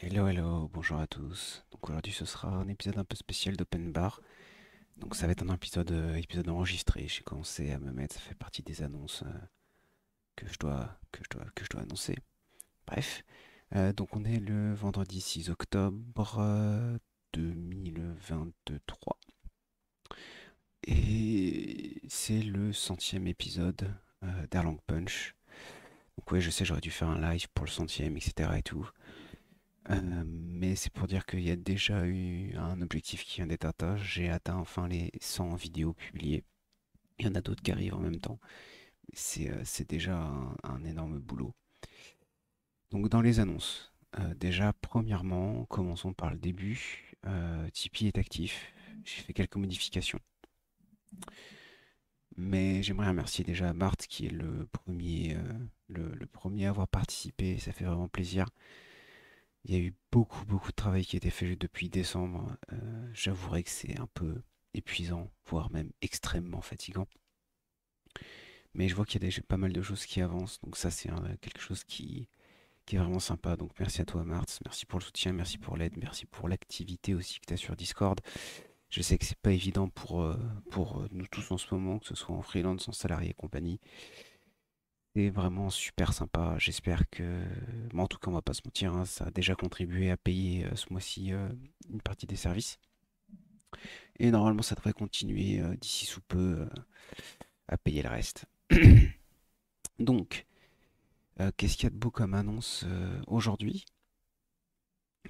Hello, hello, bonjour à tous. Donc aujourd'hui ce sera un épisode un peu spécial d'Open Bar. Donc ça va être un épisode, euh, épisode enregistré. J'ai commencé à me mettre, ça fait partie des annonces euh, que, je dois, que, je dois, que je dois annoncer. Bref, euh, donc on est le vendredi 6 octobre 2023. Et c'est le centième épisode d'Erlang Punch. Donc ouais, je sais, j'aurais dû faire un live pour le centième, etc. et tout. Euh, mais c'est pour dire qu'il y a déjà eu un objectif qui vient d'être atteint. J'ai atteint enfin les 100 vidéos publiées. Il y en a d'autres qui arrivent en même temps. C'est euh, déjà un, énorme boulot. Donc dans les annonces, euh, déjà premièrement, commençons par le début. Tipeee est actif. J'ai fait quelques modifications. Mais j'aimerais remercier déjà Marthe qui est le le, premier à avoir participé. Ça fait vraiment plaisir. Il y a eu beaucoup, beaucoup de travail qui a été fait depuis décembre. Euh, J'avouerai que c'est un peu épuisant, voire même extrêmement fatigant. Mais je vois qu'il y a déjà pas mal de choses qui avancent, donc ça c'est quelque chose qui, est vraiment sympa. Donc merci à toi Martz, merci pour le soutien, merci pour l'aide, merci pour l'activité aussi que tu as sur Discord. Je sais que c'est pas évident pour, euh, pour nous tous en ce moment, que ce soit en freelance, en salarié et compagnie. C'est vraiment super sympa. J'espère que, bon, en tout cas, on va pas se mentir, hein, ça a déjà contribué à payer euh, ce mois-ci euh, une partie des services. Et normalement, ça devrait continuer euh, d'ici sous peu à payer le reste. Donc, qu'est-ce qu'il y a de beau comme annonce aujourd'hui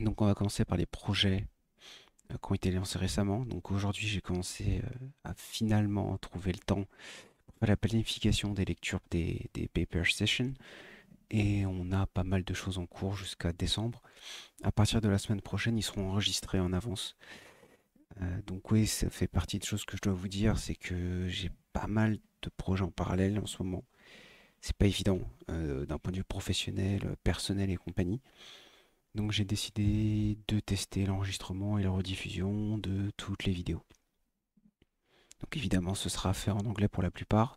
Donc, on va commencer par les projets qui ont été lancés récemment. Donc, aujourd'hui, j'ai commencé à finalement trouver le temps la planification des lectures des, paper sessions. Et on a pas mal de choses en cours jusqu'à décembre. À partir de la semaine prochaine, ils seront enregistrés en avance. Euh, donc oui, ça fait partie de choses que je dois vous dire, c'est que j'ai pas mal de projets en parallèle en ce moment. C'est pas évident euh, d'un point de vue professionnel, personnel et compagnie. Donc j'ai décidé de tester l'enregistrement et la rediffusion de toutes les vidéos. Donc évidemment, ce sera fait en anglais pour la plupart.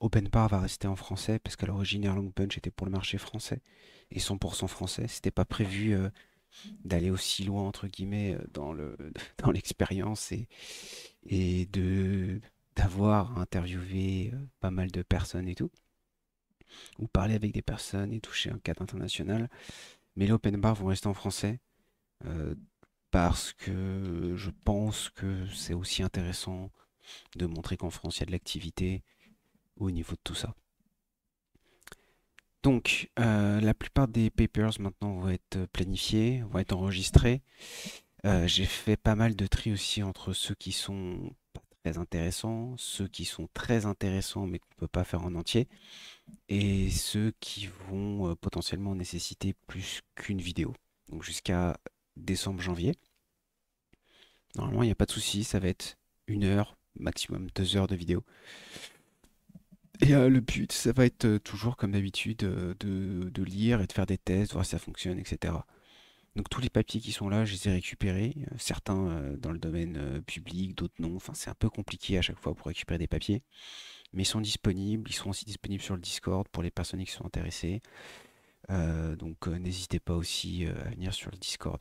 Open Bar va rester en français parce qu'à l'origine, Long Punch était pour le marché français et 100% français. C'était pas prévu euh, d'aller aussi loin, entre guillemets, euh, dans l'expérience le, dans et, et de d'avoir interviewé euh, pas mal de personnes et tout, ou parler avec des personnes et toucher un cadre international. Mais les open bar vont rester en français parce que je pense que c'est aussi intéressant de montrer qu'en France, il y a de l'activité au niveau de tout ça. Donc, euh, la plupart des papers maintenant vont être planifiés, vont être enregistrés. Euh, j'ai fait pas mal de tri aussi entre ceux qui sont très intéressants, ceux qui sont très intéressants mais qu'on ne peut pas faire en entier, et ceux qui vont euh, potentiellement nécessiter plus qu'une vidéo. Donc jusqu'à décembre-janvier. Normalement, il n'y a pas de souci, ça va être une heure, maximum deux heures de vidéo. Et euh, le but, ça va être euh, toujours comme d'habitude euh, de, lire et de faire des tests, voir si ça fonctionne, etc. Donc tous les papiers qui sont là, je les ai récupérés, certains dans le domaine public, d'autres non, enfin c'est un peu compliqué à chaque fois pour récupérer des papiers, mais ils sont disponibles, ils sont aussi disponibles sur le Discord pour les personnes qui sont intéressées, donc n'hésitez pas aussi à venir sur le Discord.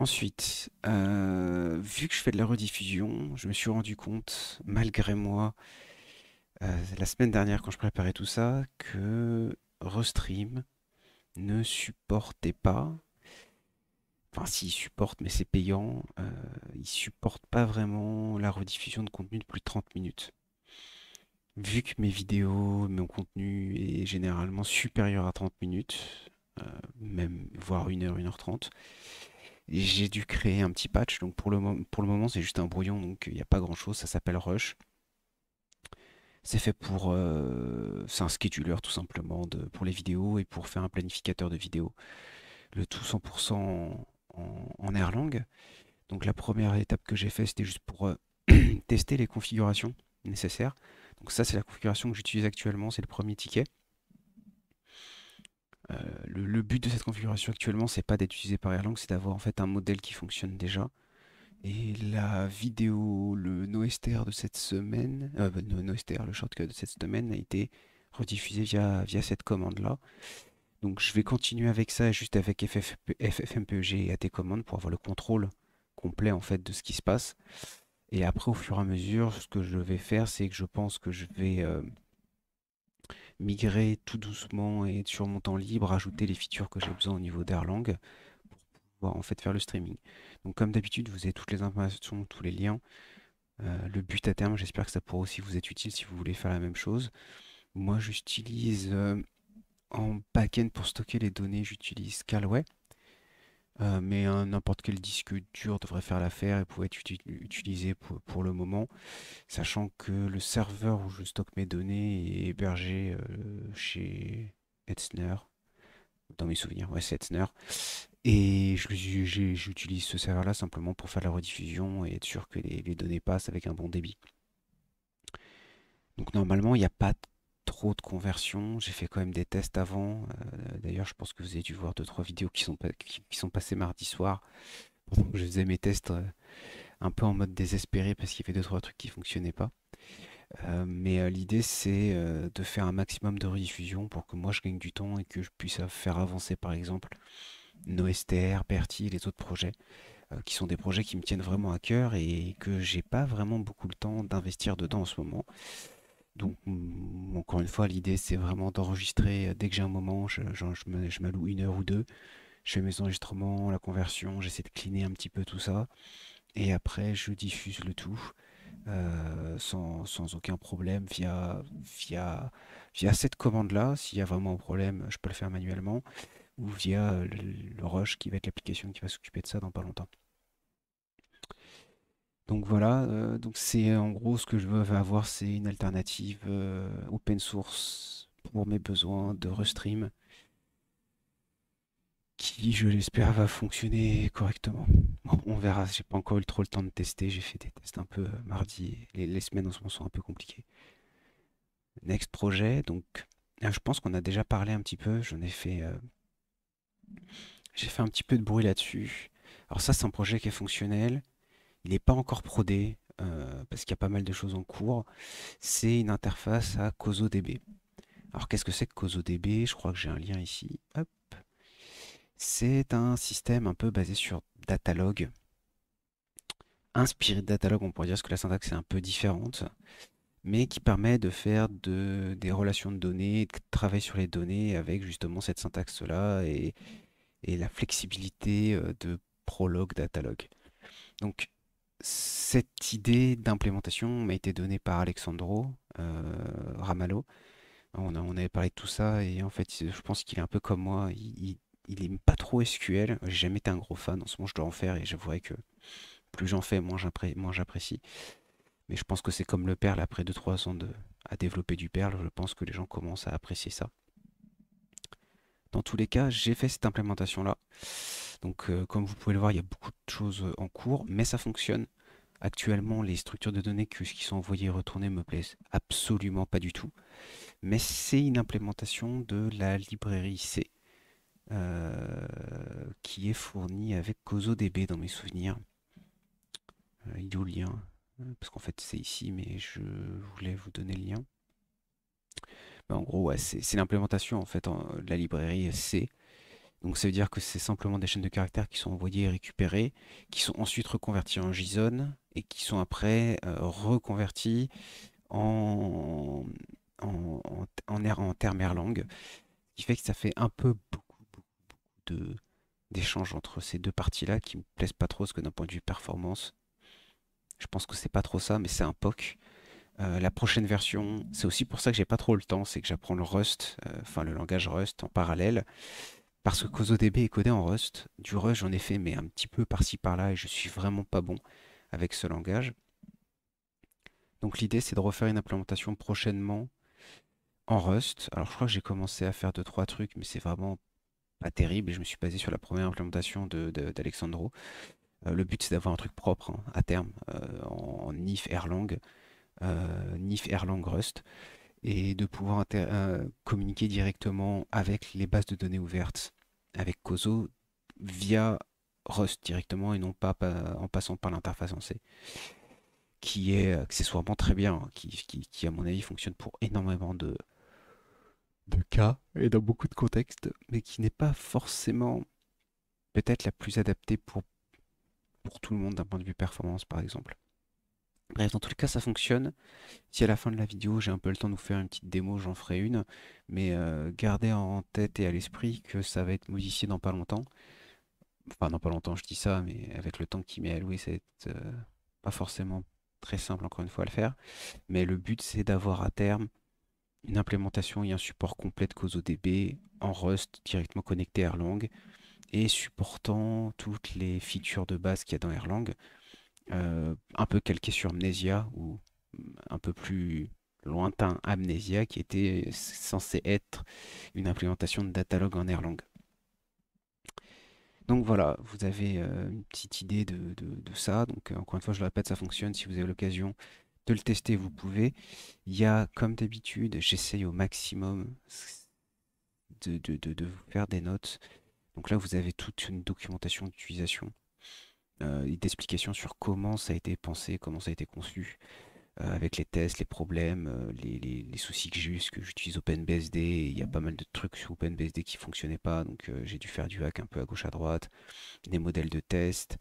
Ensuite, euh, vu que je fais de la rediffusion, je me suis rendu compte, malgré moi, euh, la semaine dernière quand je préparais tout ça, que Restream ne supportait pas. Enfin, s'il supporte, mais c'est payant. il euh, il supporte pas vraiment la rediffusion de contenu de plus de 30 minutes. Vu que mes vidéos, mon contenu est généralement supérieur à 30 minutes, même voire 1h, 1h30, j'ai dû créer un petit patch, donc pour le, moment c'est juste un brouillon, donc il n'y a pas grand chose, ça s'appelle Rush. C'est fait pour... Euh, c'est un scheduler tout simplement pour les vidéos et pour faire un planificateur de vidéos. Le tout 100% en, Erlang. Donc la première étape que j'ai fait c'était juste pour euh, tester les configurations nécessaires. Donc ça c'est la configuration que j'utilise actuellement, c'est le premier ticket. Euh, le, but de cette configuration actuellement, c'est pas d'être utilisé par Erlang, c'est d'avoir en fait un modèle qui fonctionne déjà. Et la vidéo, le NoSTR de cette semaine, euh, bah, le le shortcut de cette semaine a été rediffusé via, cette commande-là. Donc je vais continuer avec ça, juste avec FFmpeg et AT commandes pour avoir le contrôle complet en fait de ce qui se passe. Et après, au fur et à mesure, ce que je vais faire, c'est que je pense que je vais euh, migrer tout doucement et sur mon temps libre, ajouter les features que j'ai besoin au niveau d'Airlang pour pouvoir en fait faire le streaming. Donc comme d'habitude, vous avez toutes les informations, tous les liens. Euh, le but à terme, j'espère que ça pourra aussi vous être utile si vous voulez faire la même chose. Moi, j'utilise euh, en backend pour stocker les données, j'utilise Calway. Euh, mais mais hein, n'importe quel disque dur devrait faire l'affaire et pourrait être utilisé pour, le moment, sachant que le serveur où je stocke mes données est hébergé euh, chez Hetzner, dans mes souvenirs, ouais c'est Etzner, et j'utilise ce serveur-là simplement pour faire la rediffusion et être sûr que les, les données passent avec un bon débit. Donc normalement, il n'y a pas de trop de conversions. J'ai fait quand même des tests avant. Euh, d'ailleurs, je pense que vous avez dû voir deux trois vidéos qui sont, qui, sont passées mardi soir. je faisais mes tests euh, un peu en mode désespéré parce qu'il y avait deux trois trucs qui fonctionnaient pas. Euh, mais l'idée c'est de faire un maximum de rediffusion pour que moi je gagne du temps et que je puisse faire avancer par exemple nos STR, et les autres projets qui sont des projets qui me tiennent vraiment à cœur et que j'ai pas vraiment beaucoup le temps d'investir dedans en ce moment. Donc, mm, encore une fois, l'idée, c'est vraiment d'enregistrer. Euh, dès que j'ai un moment, je, je, m'alloue une heure ou deux. Je fais mes enregistrements, la conversion, j'essaie de cliner un petit peu tout ça. Et après, je diffuse le tout euh, sans, aucun problème via, via, via cette commande-là. S'il y a vraiment un problème, je peux le faire manuellement. Ou via euh, le, le Rush, qui va être l'application qui va s'occuper de ça dans pas longtemps. Donc voilà, euh, donc c'est en gros ce que je veux avoir, c'est une alternative euh, open source pour mes besoins de restream qui, je l'espère, va fonctionner correctement. Bon, on verra, j'ai pas encore eu trop le temps de tester, j'ai fait des tests un peu euh, mardi, les, les, semaines en ce moment sont un peu compliquées. Next projet, donc ah, je pense qu'on a déjà parlé un petit peu, j'en ai fait... j'ai fait un petit peu de bruit là-dessus. Alors ça, c'est un projet qui est fonctionnel. Il n'est pas encore prodé euh, parce qu'il y a pas mal de choses en cours. C'est une interface à CosoDB. Alors qu'est-ce que c'est que CosoDB Je crois que j'ai un lien ici. Hop. C'est un système un peu basé sur Datalog. Inspiré de Datalog, on pourrait dire que la syntaxe est un peu différente, mais qui permet de faire des relations de données, de travailler sur les données avec justement cette syntaxe-là et, et la flexibilité euh, de Prologue, Datalog. Donc cette idée d'implémentation m'a été donnée par Alexandro euh, Ramallo. On, avait parlé de tout ça et en fait, je pense qu'il est un peu comme moi. Il, n'est pas trop SQL. J'ai jamais été un gros fan. En ce moment, je dois en faire et j'avouerai que plus j'en fais, moins j'apprécie. Mais je pense que c'est comme le Perl après 2-3 ans de, à développer du Perl. Je pense que les gens commencent à apprécier ça. En tous les cas, j'ai fait cette implémentation-là. Donc euh, comme vous pouvez le voir, il y a beaucoup de choses euh, en cours, mais ça fonctionne. Actuellement, les structures de données qui sont envoyées et retournées me plaisent absolument pas du tout. Mais c'est une implémentation de la librairie C euh, qui est fournie avec CosoDB dans mes souvenirs. il y a lien Parce qu'en fait, c'est ici, mais je voulais vous donner le lien. En gros, c'est l'implémentation en fait de la librairie euh, C. Donc ça veut dire que c'est simplement des chaînes de caractères qui sont envoyées et récupérées, qui sont ensuite reconverties en JSON et qui sont après euh, reconverties en, en, en, en er, termes Ce qui fait que ça fait un peu beaucoup, d'échanges entre ces deux parties-là qui me plaisent pas trop, parce que d'un point de vue performance, je pense que c'est pas trop ça, mais c'est un POC. Euh, la prochaine version, c'est aussi pour ça que j'ai pas trop le temps, c'est que j'apprends le Rust, euh, enfin le langage Rust en parallèle, parce que CosoDB est codé en Rust. Du Rust, j'en ai fait, mais un petit peu par-ci par-là, et je suis vraiment pas bon avec ce langage. Donc l'idée, c'est de refaire une implémentation prochainement en Rust. Alors je crois que j'ai commencé à faire 2 trois trucs, mais c'est vraiment pas terrible. et Je me suis basé sur la première implémentation d'Alexandro. Euh, le but, c'est d'avoir un truc propre hein, à terme en, en if Erlang. Euh, NIF Erlang Rust et de pouvoir euh, communiquer directement avec les bases de données ouvertes, avec Coso via Rust directement et non pas, en passant par l'interface en C, qui est accessoirement très bien, hein, qui, qui, à mon avis fonctionne pour énormément de, de cas et dans beaucoup de contextes, mais qui n'est pas forcément peut-être la plus adaptée pour, pour tout le monde d'un point de vue performance par exemple. Bref, dans tous les cas, ça fonctionne. Si à la fin de la vidéo, j'ai un peu le temps de vous faire une petite démo, j'en ferai une. Mais euh, gardez en tête et à l'esprit que ça va être modifié dans pas longtemps. Enfin, dans pas longtemps, je dis ça, mais avec le temps qui m'est alloué, ça va être euh, pas forcément très simple, encore une fois, à le faire. Mais le but, c'est d'avoir à terme une implémentation et un support complet de CosoDB en Rust directement connecté à Erlang et supportant toutes les features de base qu'il y a dans Erlang. Euh, un peu calqué sur Amnesia ou mm, un peu plus lointain Amnesia qui était censé être une implémentation de Datalog en Erlang. Donc voilà, vous avez euh, une petite idée de, ça. Donc euh, encore une fois, je le répète, ça fonctionne. Si vous avez l'occasion de le tester, vous pouvez. Il y a, comme d'habitude, j'essaye au maximum de, de, vous faire des notes. Donc là, vous avez toute une documentation d'utilisation d'explications euh, sur comment ça a été pensé, comment ça a été conçu, euh, avec les tests, les problèmes, euh, les, soucis que j'ai eu, que j'utilise OpenBSD, il y a pas mal de trucs sur OpenBSD qui ne fonctionnaient pas, donc j'ai dû faire du hack un peu à gauche à droite, des modèles de tests,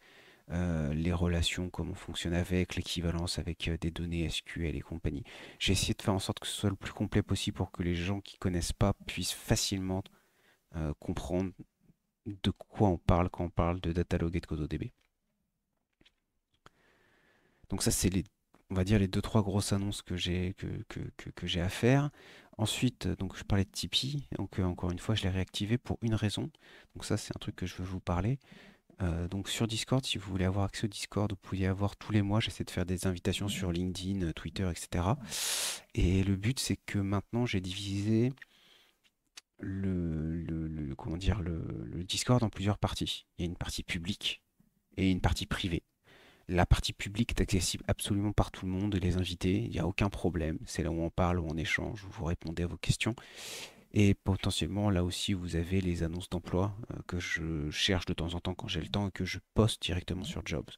les relations, comment on fonctionne avec, l'équivalence avec des données SQL et compagnie. J'ai essayé de faire en sorte que ce soit le plus complet possible pour que les gens qui ne connaissent pas puissent facilement comprendre de quoi on parle quand on parle de Datalog et de ODB. Donc ça, c'est les, on va dire les deux trois grosses annonces que j'ai que, que, que, j'ai à faire. Ensuite, euh, donc je parlais de Tipeee, donc euh, encore une fois, je l'ai réactivé pour une raison. Donc ça, c'est un truc que je veux vous parler. Euh, donc sur Discord, si vous voulez avoir accès au Discord, vous pouvez avoir tous les mois. J'essaie de faire des invitations sur LinkedIn, Twitter, etc. Et le but, c'est que maintenant, j'ai divisé comment dire le, le Discord en plusieurs parties. Il y a une partie publique et une partie privée. La partie publique est accessible absolument par tout le monde, les invités, il n'y a aucun problème. C'est là où on parle, où on échange, où vous répondez à vos questions. Et potentiellement, là aussi, vous avez les annonces d'emploi euh, que je cherche de temps en temps quand j'ai le temps et que je poste directement sur Jobs.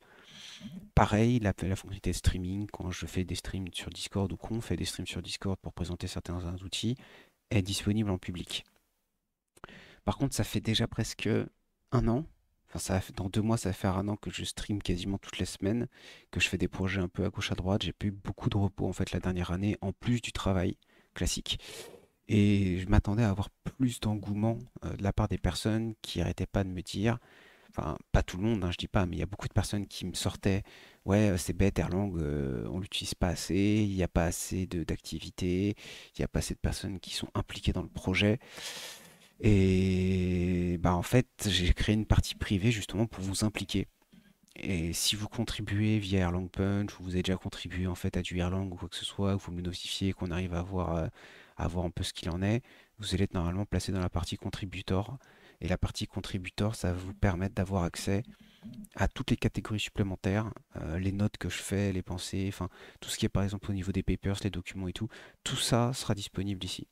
Pareil, la, la fonctionnalité de streaming, quand je fais des streams sur Discord ou qu'on fait des streams sur Discord pour présenter certains outils, est disponible en public. Par contre, ça fait déjà presque un an Enfin, ça dans deux mois, ça va faire un an que je stream quasiment toutes les semaines, que je fais des projets un peu à gauche à droite. J'ai eu beaucoup de repos en fait la dernière année, en plus du travail classique. Et je m'attendais à avoir plus d'engouement euh, de la part des personnes qui n'arrêtaient pas de me dire, enfin pas tout le monde, hein, je dis pas, mais il y a beaucoup de personnes qui me sortaient, ouais euh, c'est bête Erlang, euh, on l'utilise pas assez, il n'y a pas assez d'activités, il n'y a pas assez de personnes qui sont impliquées dans le projet. Et bah, en fait, j'ai créé une partie privée justement pour vous impliquer. Et si vous contribuez via Erlang Punch, ou vous avez déjà contribué en fait à du Erlang ou quoi que ce soit, que vous me notifiez, qu'on arrive à voir, euh, à voir un peu ce qu'il en est, vous allez être normalement placé dans la partie contributor. Et la partie contributor, ça va vous permettre d'avoir accès à toutes les catégories supplémentaires, euh, les notes que je fais, les pensées, enfin tout ce qui est par exemple au niveau des papers, les documents et tout, tout ça sera disponible ici.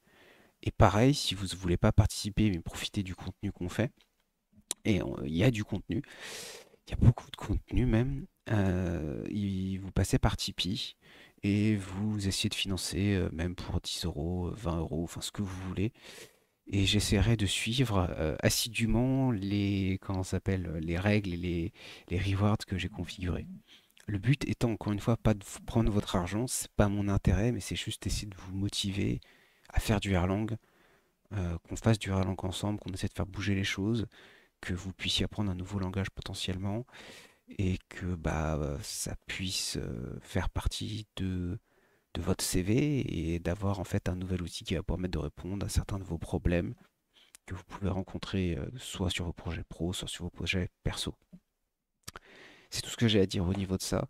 Et pareil, si vous ne voulez pas participer, mais profiter du contenu qu'on fait, et il y a du contenu, il y a beaucoup de contenu même, euh, vous passez par Tipeee et vous essayez de financer euh, même pour 10 euros, 20 euros, enfin ce que vous voulez. Et j'essaierai de suivre euh, assidûment les, comment les règles et les, les rewards que j'ai configurés. Le but étant encore une fois pas de prendre votre argent, c'est pas mon intérêt, mais c'est juste essayer de vous motiver, à faire du Erlang, euh, qu'on fasse du Erlang ensemble, qu'on essaie de faire bouger les choses, que vous puissiez apprendre un nouveau langage potentiellement, et que bah, ça puisse euh, faire partie de, de votre CV et d'avoir en fait un nouvel outil qui va permettre de répondre à certains de vos problèmes que vous pouvez rencontrer euh, soit sur vos projets pro, soit sur vos projets perso. C'est tout ce que j'ai à dire au niveau de ça.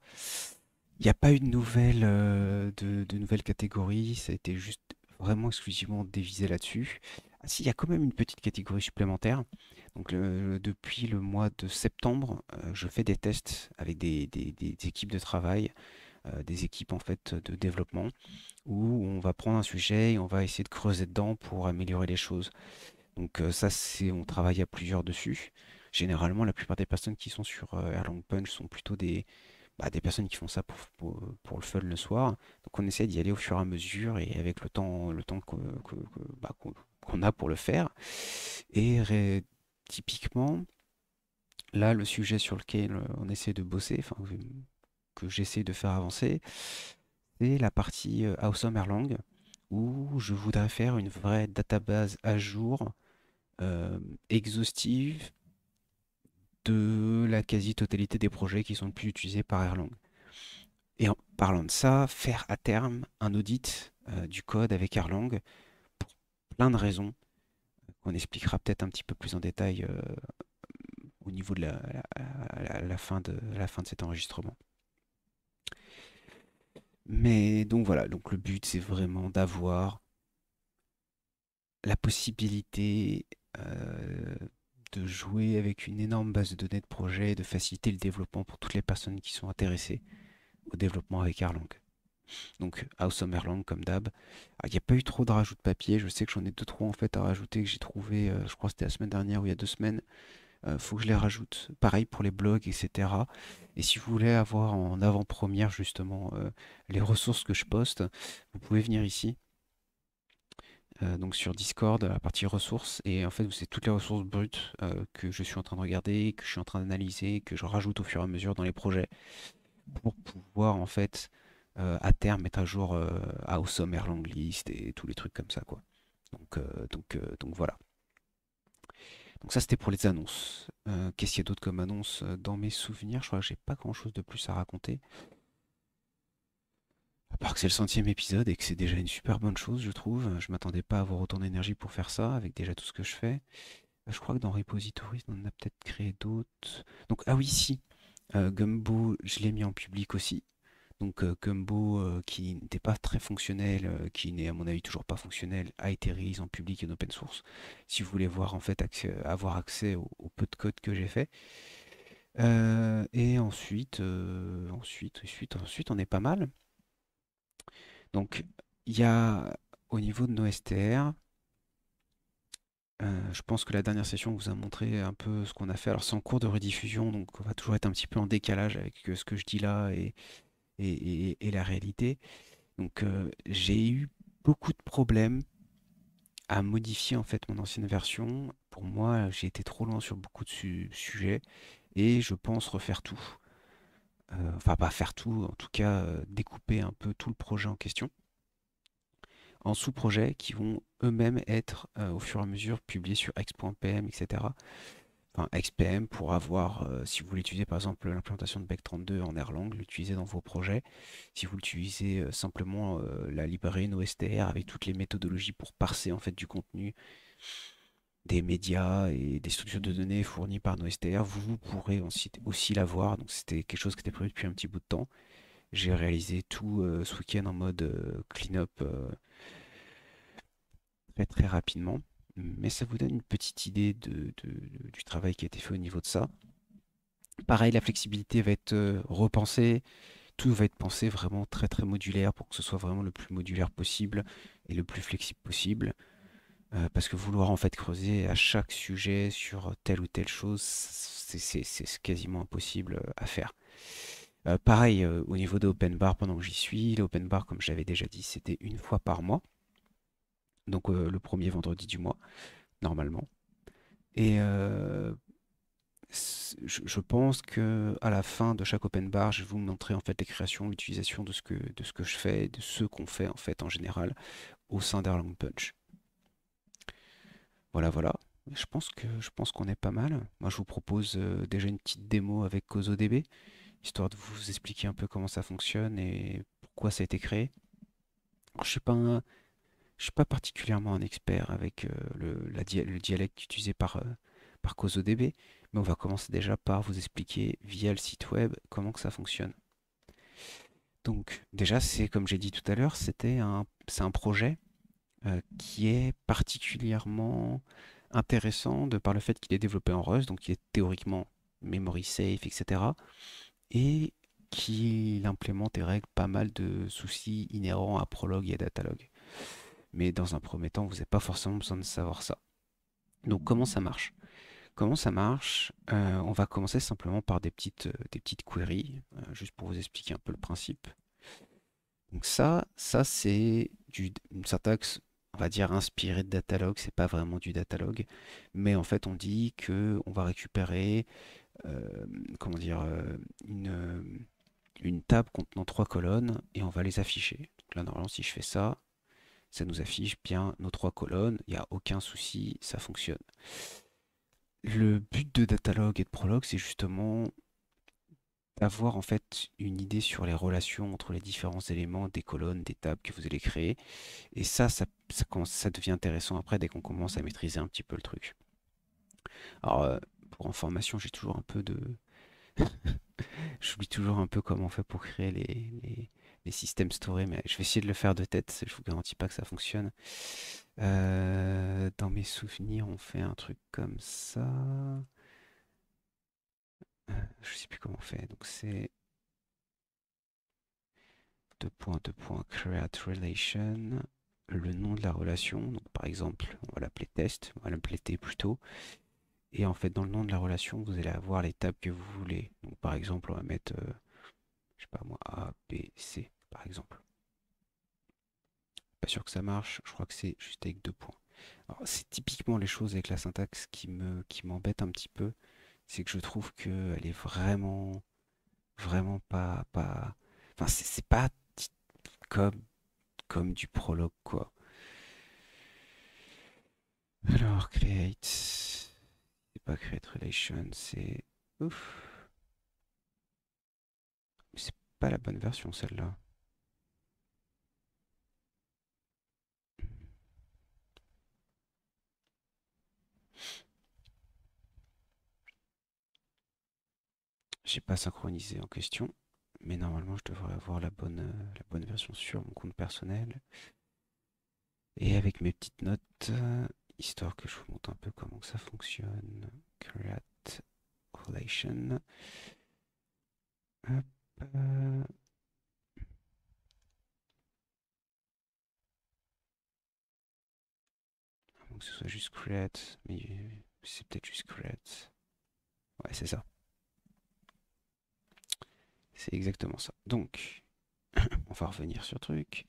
Il n'y a pas eu de nouvelle, de, de nouvelle catégorie, ça a été juste vraiment exclusivement dévisé là-dessus. Ah S'il y a quand même une petite catégorie supplémentaire. Donc, depuis le mois de septembre, euh, je fais des tests avec des, équipes de travail, euh, des équipes en fait de développement, où on va prendre un sujet et on va essayer de creuser dedans pour améliorer les choses. Donc euh, ça, c'est on travaille à plusieurs dessus. Généralement, la plupart des personnes qui sont sur Erlang Punch sont plutôt des, bah, des personnes qui font ça pour, pour, le fun le soir. Donc on essaie d'y aller au fur et à mesure et avec le temps, le temps qu'on que, que, bah, a pour le faire. Et typiquement, là, le sujet sur lequel euh, on essaie de bosser, enfin que j'essaie de faire avancer, c'est la partie Awesome euh, Erlang où je voudrais faire une vraie database à jour euh, exhaustive de la quasi-totalité des projets qui sont plus utilisés par Erlang. Et en parlant de ça, faire à terme un audit euh, du code avec Erlang pour plein de raisons euh, qu'on expliquera peut-être un petit peu plus en détail euh, au niveau de la, fin de la cet enregistrement. Mais donc voilà, donc le but c'est vraiment d'avoir la possibilité de jouer avec une énorme base de données de projets et de faciliter le développement pour toutes les personnes qui sont intéressées au développement avec Erlang. Donc Awesome Erlang comme d'hab. Ah, il n'y a pas eu trop de rajouts de papier, je sais que j'en ai deux trois en fait à rajouter que j'ai trouvé, euh, je crois que c'était la semaine dernière ou il y a deux semaines. Il euh, faut que je les rajoute. Pareil pour les blogs, etc. Et si vous voulez avoir en avant-première justement euh, les ressources que je poste, vous pouvez venir ici. Euh, donc sur Discord, la partie ressources, et en fait c'est toutes les ressources brutes euh, que je suis en train de regarder, que je suis en train d'analyser, que je rajoute au fur et à mesure dans les projets, pour pouvoir en fait euh, à terme mettre à jour Awesome Erlang List et tous les trucs comme ça quoi. Donc, donc, donc voilà. Donc ça c'était pour les annonces. Qu'est-ce qu'il y a d'autre comme annonce Dans mes souvenirs, je crois que j'ai pas grand chose de plus à raconter. À part que c'est le centième épisode et que c'est déjà une super bonne chose, je trouve. Je m'attendais pas à avoir autant d'énergie pour faire ça, avec déjà tout ce que je fais. Euh, je crois que dans Repository, on a peut-être créé d'autres. Donc, ah oui, si. Euh, Gumbo, je l'ai mis en public aussi. Donc euh, Gumbo, qui n'était pas très fonctionnel, qui n'est à mon avis toujours pas fonctionnel, a été réalisé en public et en open source. Si vous voulez voir en fait avoir accès au, peu de code que j'ai fait. et ensuite, ensuite, ensuite, ensuite, on est pas mal. Donc, il y a au niveau de nos STR, euh, je pense que la dernière session vous a montré un peu ce qu'on a fait. Alors, c'est en cours de rediffusion, donc on va toujours être un petit peu en décalage avec euh, ce que je dis là et, et, la réalité. Donc, euh, j'ai eu beaucoup de problèmes à modifier en fait mon ancienne version. Pour moi, j'ai été trop loin sur beaucoup de sujets et je pense refaire tout. Euh, enfin pas faire tout, en tout cas euh, découper un peu tout le projet en question en sous-projets qui vont eux-mêmes être euh, au fur et à mesure publiés sur x.pm, etc. Enfin, XPM pour avoir, si vous voulez utiliser par exemple l'implémentation de BEC32 en Erlang, l'utiliser dans vos projets. Si vous l'utilisez simplement la librairie NoSTR avec toutes les méthodologies pour parser en fait du contenu, des médias et des structures de données fournies par nos STR, vous, pourrez aussi l'avoir. Donc c'était quelque chose qui était prévu depuis un petit bout de temps. J'ai réalisé tout euh, ce week-end en mode euh, clean-up euh, très rapidement. Mais ça vous donne une petite idée du travail qui a été fait au niveau de ça. Pareil, la flexibilité va être repensée. Tout va être pensé vraiment très très modulaire pour que ce soit vraiment le plus modulaire possible et le plus flexible possible. Euh, parce que vouloir en fait creuser à chaque sujet sur telle ou telle chose, c'est quasiment impossible euh, à faire. Euh, pareil, au niveau de Open Bar, pendant que j'y suis, l'Open Bar, comme j'avais déjà dit, c'était une fois par mois. Donc le premier vendredi du mois, normalement. Et je, pense que à la fin de chaque open bar, je vais vous montrer en fait les créations, l'utilisation de ce que de ce que je fais, de ce qu'on fait en fait en général au sein d'Erlang Punch. Voilà, voilà. Je pense que je pense qu'on est pas mal. Moi, je vous propose euh, déjà une petite démo avec CozoDB, histoire de vous expliquer un peu comment ça fonctionne et pourquoi ça a été créé. je ne suis pas particulièrement un expert avec euh, le, dialecte utilisé par euh, par CozoDB, mais on va commencer déjà par vous expliquer via le site web comment que ça fonctionne. Donc déjà, c'est comme j'ai dit tout à l'heure, c'était un c'est un projet euh, qui est particulièrement intéressant de par le fait qu'il est développé en Rust, donc il est théoriquement memory safe, etc. Et qu'il implémente et règle pas mal de soucis inhérents à Prologue et à Datalog. Mais dans un premier temps, vous n'avez pas forcément besoin de savoir ça. Donc comment ça marche Comment ça marche euh, On va commencer simplement par des petites, euh, des petites queries, juste pour vous expliquer un peu le principe. Donc ça, ça c'est une syntaxe on va dire inspiré de datalog, c'est pas vraiment du datalog, mais en fait on dit que on va récupérer euh, comment dire euh, euh, une, table contenant trois colonnes et on va les afficher. Donc là normalement si je fais ça, ça nous affiche bien nos trois colonnes, il n'y a aucun souci, ça fonctionne. Le but de Datalog et de Prolog, c'est justement avoir en fait une idée sur les relations entre les différents éléments des colonnes, des tables que vous allez créer. Et ça, ça, ça, ça devient intéressant après dès qu'on commence à maîtriser un petit peu le truc. Alors, euh, pour en formation, j'ai toujours un peu de... J'oublie toujours un peu comment on fait pour créer les, systèmes storés, mais je vais essayer de le faire de tête, je vous garantis pas que ça fonctionne. Euh, dans mes souvenirs, on fait un truc comme ça je ne sais plus comment on fait. Donc c'est deux points, deux points, create relation, le nom de la relation. Donc par exemple, on va l'appeler test, on va l'appeler t plutôt. Et en fait, dans le nom de la relation, vous allez avoir les tables que vous voulez. Donc par exemple, on va mettre, euh, je sais pas moi, A, B, C, par exemple. Pas sûr que ça marche, je crois que c'est juste avec deux points. C'est typiquement les choses avec la syntaxe qui m'embête me, qui un petit peu c'est que je trouve que elle est vraiment, vraiment pas. pas... Enfin, c'est pas comme, comme du prologue, quoi. Alors, create. C'est pas create relation, c'est. Ouf. C'est pas la bonne version, celle-là. J'ai pas synchronisé en question, mais normalement je devrais avoir la bonne, euh, la bonne version sur mon compte personnel. Et avec mes petites notes, euh, histoire que je vous montre un peu comment ça fonctionne. Create relation. Hop. Euh. que ce soit juste create, mais c'est peut-être juste create. Ouais, c'est ça exactement ça. Donc, on va revenir sur truc.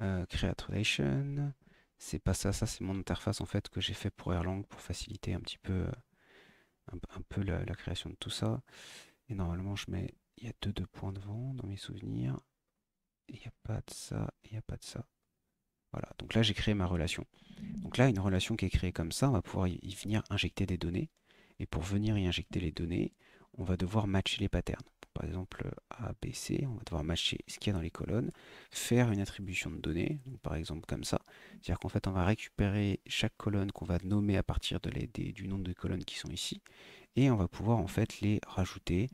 Euh, create relation. C'est pas ça, ça c'est mon interface en fait que j'ai fait pour Erlang pour faciliter un petit peu, euh, un, peu la, création de tout ça. Et normalement je mets, il y a deux, deux points devant dans mes souvenirs. Il n'y a pas de ça, il n'y a pas de ça. Voilà, donc là j'ai créé ma relation. Donc là, une relation qui est créée comme ça, on va pouvoir y venir injecter des données. Et pour venir y injecter les données, on va devoir matcher les patterns par exemple ABC, on va devoir mâcher ce qu'il y a dans les colonnes, faire une attribution de données, par exemple comme ça. C'est-à-dire qu'en fait, on va récupérer chaque colonne qu'on va nommer à partir du nombre de colonnes qui sont ici, et on va pouvoir en fait les rajouter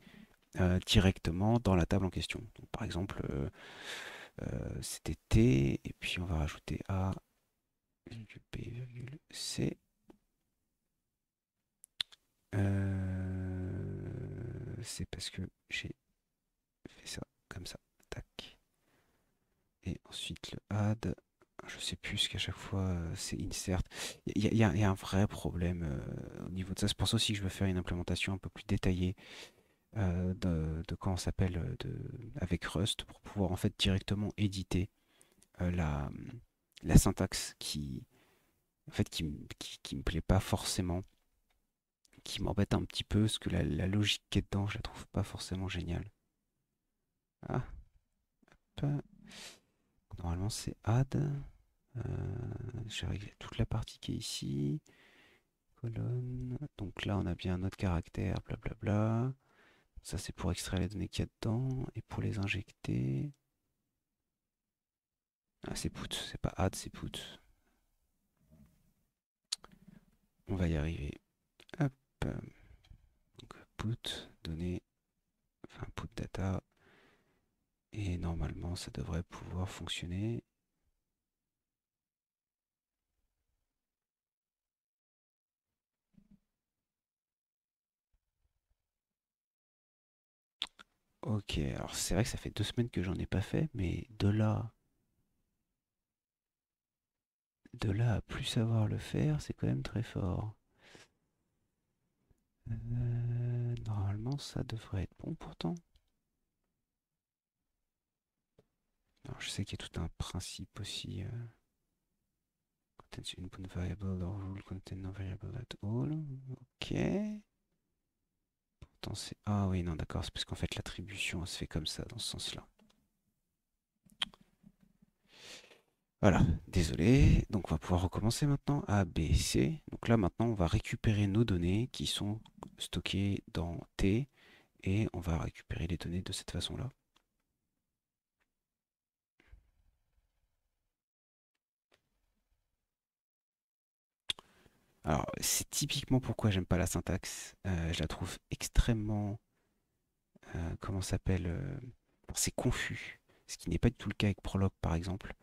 euh, directement dans la table en question. par exemple, euh, euh, c'était T, et puis on va rajouter A, P, C. Euh, c'est parce que j'ai fait ça comme ça. Tac. Et ensuite le add. Je sais plus ce qu'à chaque fois euh, c'est insert. Il y, a un vrai problème euh, au niveau de ça. C'est pense aussi que je veux faire une implémentation un peu plus détaillée euh, de, de, on s'appelle avec Rust pour pouvoir en fait directement éditer la, la syntaxe qui en fait me plaît pas forcément qui m'embête un petit peu, parce que la, logique qui est dedans, je la trouve pas forcément géniale. Ah. Normalement, c'est add. Euh, J'ai réglé toute la partie qui est ici. Colonne. Donc là, on a bien un autre caractère, blablabla. Ça, c'est pour extraire les données qu'il y a dedans et pour les injecter. Ah, c'est put, c'est pas add, c'est put. On va y arriver donc put données, enfin put data, et normalement ça devrait pouvoir fonctionner. Ok, alors c'est vrai que ça fait deux semaines que j'en ai pas fait, mais de là, de là à plus savoir le faire, c'est quand même très fort. Euh, normalement, ça devrait être bon pourtant. je sais qu'il y a tout un principe aussi. Euh. contains variable or rule variable at all. Ok. Pourtant, c'est. Ah oui, non, d'accord, c'est parce qu'en fait, l'attribution, se fait comme ça, dans ce sens-là. Voilà, désolé. Donc on va pouvoir recommencer maintenant A, B, C. Donc là maintenant on va récupérer nos données qui sont stockées dans T et on va récupérer les données de cette façon-là. Alors c'est typiquement pourquoi j'aime pas la syntaxe. Euh, je la trouve extrêmement... Euh, comment s'appelle euh, C'est confus. Ce qui n'est pas du tout le cas avec Prolog par exemple.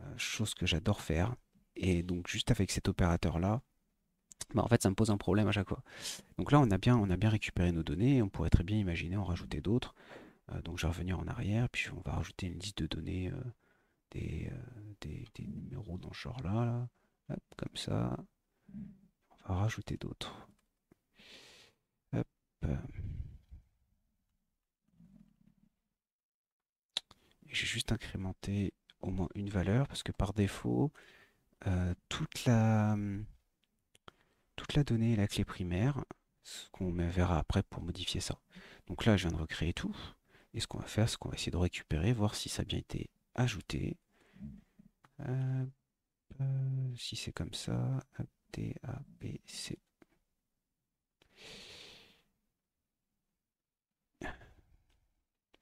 Euh, chose que j'adore faire. Et donc juste avec cet opérateur-là, bah en fait ça me pose un problème à chaque fois. Donc là on a bien, on a bien récupéré nos données, on pourrait très bien imaginer en rajouter d'autres. Euh, donc je vais revenir en arrière, puis on va rajouter une liste de données euh, des, des, numéros dans ce genre-là. comme ça. On va rajouter d'autres. J'ai juste incrémenté moins une valeur, parce que par défaut, euh, toute, la, toute la donnée est la clé primaire, ce qu'on verra après pour modifier ça. Donc là, je viens de recréer tout, et ce qu'on va faire, c'est qu'on va essayer de récupérer, voir si ça a bien été ajouté. Euh, si c'est comme ça, T, A, B, C.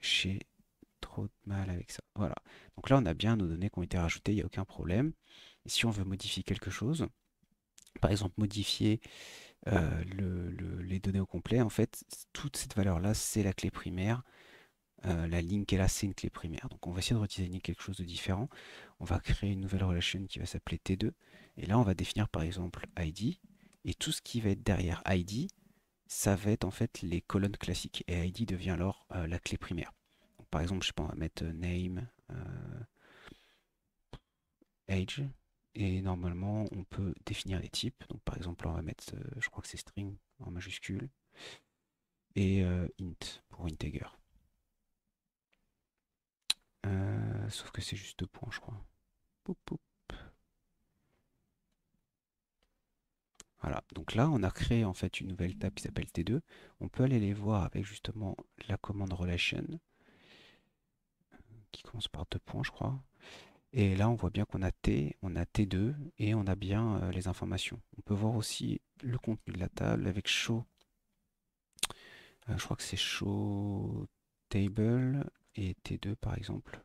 Chez de mal avec ça. Voilà. Donc là, on a bien nos données qui ont été rajoutées, il n'y a aucun problème. si on veut modifier quelque chose, par exemple modifier euh, les données au complet, en fait, toute cette valeur-là, c'est la clé primaire. Euh, la ligne qui est là, c'est une clé primaire. Donc on va essayer de redesigner quelque chose de différent. On va créer une nouvelle relation qui va s'appeler T2. Et là, on va définir par exemple ID. Et tout ce qui va être derrière ID, ça va être en fait les colonnes classiques. Et ID devient alors euh, la clé primaire. Par exemple, je pas, on va mettre euh, name, euh, age, et normalement on peut définir les types. Donc par exemple, on va mettre, euh, je crois que c'est string en majuscule, et int pour integer. sauf que c'est juste deux points, je crois. Voilà, donc là, on a créé en fait une nouvelle table qui s'appelle T2. On peut aller les voir avec justement la commande relation qui commence par deux points, je crois. Et là, on voit bien qu'on a T, on a T2 et on a bien euh, les informations. On peut voir aussi le contenu de la table avec show. Euh, je crois que c'est show table et T2 par exemple.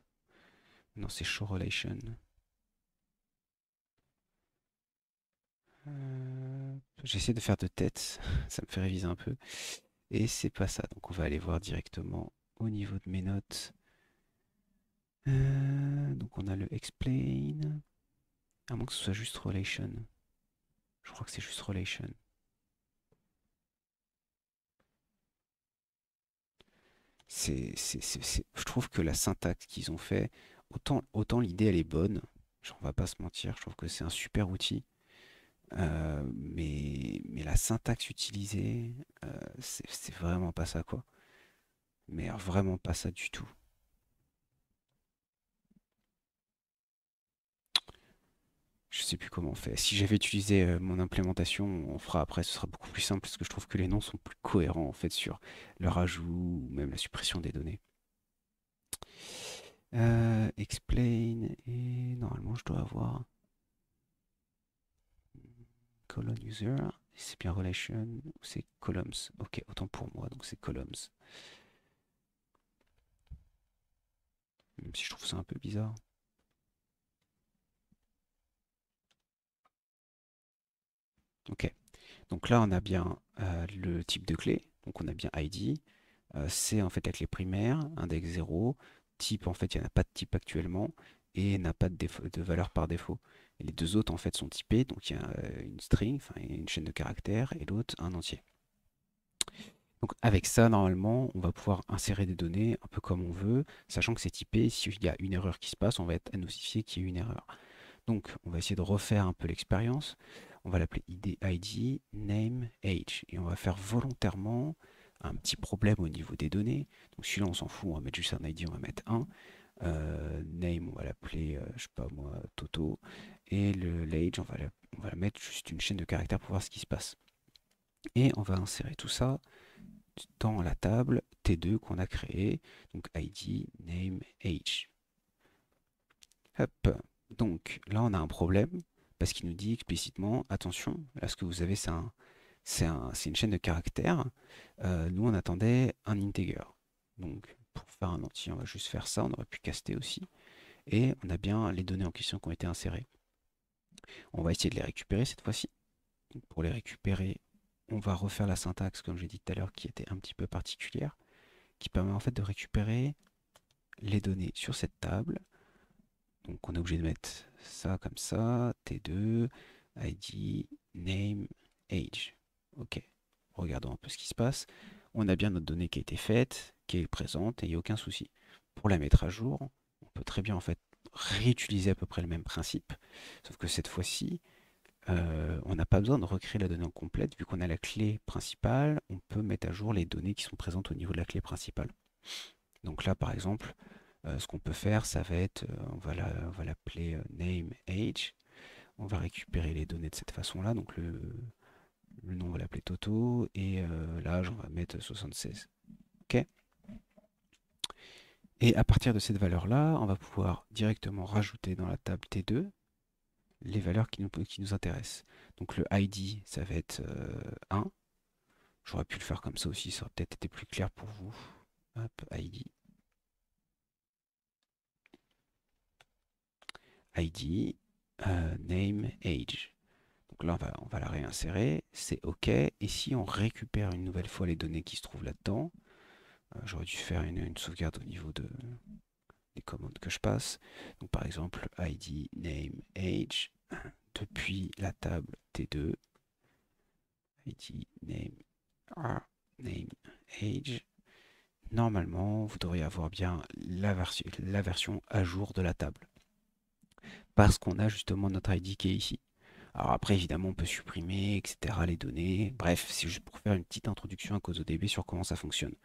Non, c'est show relation. Euh, j'essaie de faire de tête, ça me fait réviser un peu. Et c'est pas ça. Donc on va aller voir directement au niveau de mes notes. Euh, donc on a le explain. À moins que ce soit juste relation. Je crois que c'est juste relation. C'est, je trouve que la syntaxe qu'ils ont fait, autant, autant l'idée elle est bonne, on va pas se mentir, je trouve que c'est un super outil. Euh, mais, mais la syntaxe utilisée, euh, c'est vraiment pas ça quoi. Mais vraiment pas ça du tout. je sais plus comment on fait. Si j'avais utilisé euh, mon implémentation, on fera après, ce sera beaucoup plus simple parce que je trouve que les noms sont plus cohérents en fait sur leur ajout ou même la suppression des données. Euh, explain et normalement je dois avoir colon user, c'est bien relation ou c'est columns. Ok, autant pour moi, donc c'est columns. Même si je trouve ça un peu bizarre. Ok. Donc là, on a bien euh, le type de clé. Donc on a bien ID. Euh, c'est en fait la clé primaire, index 0. Type, en fait, il n'y en a pas de type actuellement et n'a pas de, valeur par défaut. les deux autres, en fait, sont typés. Donc il y a euh, une string, enfin une chaîne de caractères et l'autre, un entier. Donc avec ça, normalement, on va pouvoir insérer des données un peu comme on veut, sachant que c'est typé. S'il y a une erreur qui se passe, on va être notifié qu'il y a une erreur. Donc on va essayer de refaire un peu l'expérience on va l'appeler id, id, name, age. Et on va faire volontairement un petit problème au niveau des données. Donc celui-là, on s'en fout, on va mettre juste un id, on va mettre 1. Euh, name, on va l'appeler, euh, je sais pas moi, Toto. Et le l'age, on, va on va mettre juste une chaîne de caractères pour voir ce qui se passe. Et on va insérer tout ça dans la table T2 qu'on a créée. Donc ID, name, age. Hop. Donc là, on a un problème parce qu'il nous dit explicitement, attention, là ce que vous avez c'est une chaîne de caractères, euh, nous on attendait un integer. Donc pour faire un entier, on va juste faire ça, on aurait pu caster aussi, et on a bien les données en question qui ont été insérées. On va essayer de les récupérer cette fois-ci. Pour les récupérer, on va refaire la syntaxe, comme j'ai dit tout à l'heure, qui était un petit peu particulière, qui permet en fait de récupérer les données sur cette table, donc on est obligé de mettre ça comme ça, T2, ID, name, age. Ok, regardons un peu ce qui se passe. On a bien notre donnée qui a été faite, qui est présente, et il n'y a aucun souci. Pour la mettre à jour, on peut très bien en fait réutiliser à peu près le même principe, sauf que cette fois-ci, euh, on n'a pas besoin de recréer la donnée en complète, vu qu'on a la clé principale, on peut mettre à jour les données qui sont présentes au niveau de la clé principale. Donc là, par exemple, euh, ce qu'on peut faire, ça va être, euh, on va l'appeler euh, name age. On va récupérer les données de cette façon-là. Donc le, nom, on va l'appeler Toto. Et l'âge, on va mettre 76. OK et à partir de cette valeur-là, on va pouvoir directement rajouter dans la table T2 les valeurs qui nous, qui nous intéressent. Donc le ID, ça va être 1. J'aurais pu le faire comme ça aussi, ça aurait peut-être été plus clair pour vous. Hop, ID. ID, euh, name, age. Donc là, on va, la réinsérer. C'est OK. Et si on récupère une nouvelle fois les données qui se trouvent là-dedans, euh, j'aurais dû faire une, sauvegarde au niveau de, des commandes que je passe. Donc par exemple, ID, name, age, depuis la table T2. ID, name, name, age. Normalement, vous devriez avoir bien la version à jour de la table parce qu'on a justement notre ID qui est ici. Alors après, évidemment, on peut supprimer, etc., les données. Bref, c'est juste pour faire une petite introduction à cause sur comment ça fonctionne.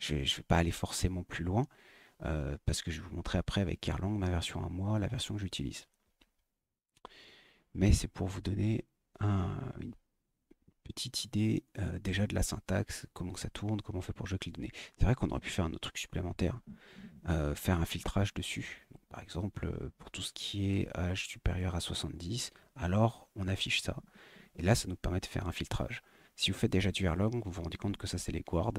Je ne vais pas aller forcément plus loin, euh, parce que je vais vous montrer après avec Erlang ma version à moi, la version que j'utilise. Mais c'est pour vous donner une petite idée euh, déjà de la syntaxe, comment ça tourne, comment on fait pour jouer avec les données. C'est vrai qu'on aurait pu faire un autre truc supplémentaire, euh, faire un filtrage dessus par exemple euh, pour tout ce qui est âge supérieur à 70, alors on affiche ça. Et là, ça nous permet de faire un filtrage. Si vous faites déjà du Erlang, vous vous rendez compte que ça, c'est les guards.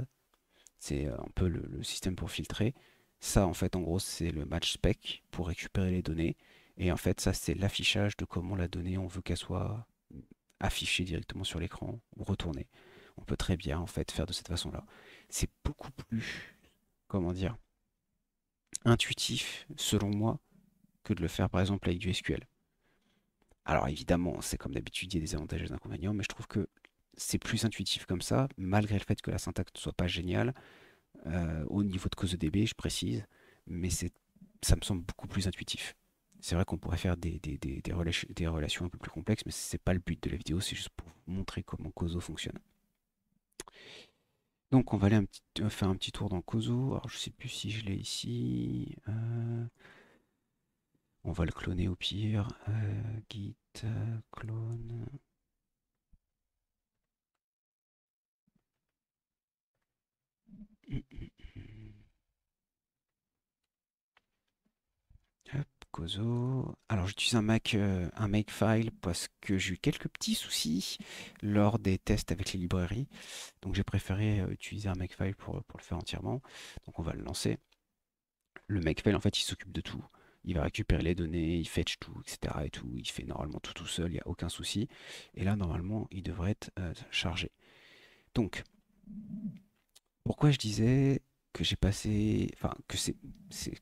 C'est euh, un peu le, le, système pour filtrer. Ça, en fait, en gros, c'est le match spec pour récupérer les données. Et en fait, ça, c'est l'affichage de comment la donnée, on veut qu'elle soit affichée directement sur l'écran ou retournée. On peut très bien, en fait, faire de cette façon-là. C'est beaucoup plus, comment dire, intuitif, selon moi, que de le faire par exemple avec du SQL. Alors évidemment, c'est comme d'habitude, il y a des avantages et des inconvénients, mais je trouve que c'est plus intuitif comme ça, malgré le fait que la syntaxe ne soit pas géniale. Euh, au niveau de cause DB, je précise, mais ça me semble beaucoup plus intuitif. C'est vrai qu'on pourrait faire des, des, des, relations un peu plus complexes, mais ce n'est pas le but de la vidéo, c'est juste pour vous montrer comment Coso fonctionne. Donc on va aller euh, faire un petit tour dans Kozo. Alors je sais plus si je l'ai ici. Euh, on va le cloner au pire. Euh, git clone. Mm, mm. Alors j'utilise un Mac, euh, un Makefile parce que j'ai eu quelques petits soucis lors des tests avec les librairies. Donc j'ai préféré euh, utiliser un Makefile pour, pour le faire entièrement. Donc on va le lancer. Le Makefile en fait il s'occupe de tout. Il va récupérer les données, il fetch tout, etc. Et tout. Il fait normalement tout tout seul, il n'y a aucun souci. Et là normalement il devrait être euh, chargé. Donc pourquoi je disais que j'ai passé, enfin que c'est,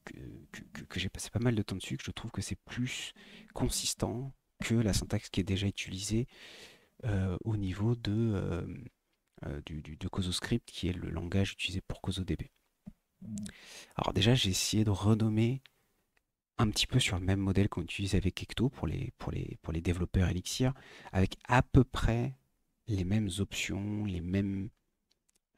que, j'ai passé pas mal de temps dessus, que je trouve que c'est plus consistant que la syntaxe qui est déjà utilisée euh, au niveau de, euh, euh, du, du, de CosoScript, qui est le langage utilisé pour CosoDB. Alors déjà, j'ai essayé de renommer un petit peu sur le même modèle qu'on utilise avec Ecto pour les, pour les, pour les développeurs Elixir, avec à peu près les mêmes options, les mêmes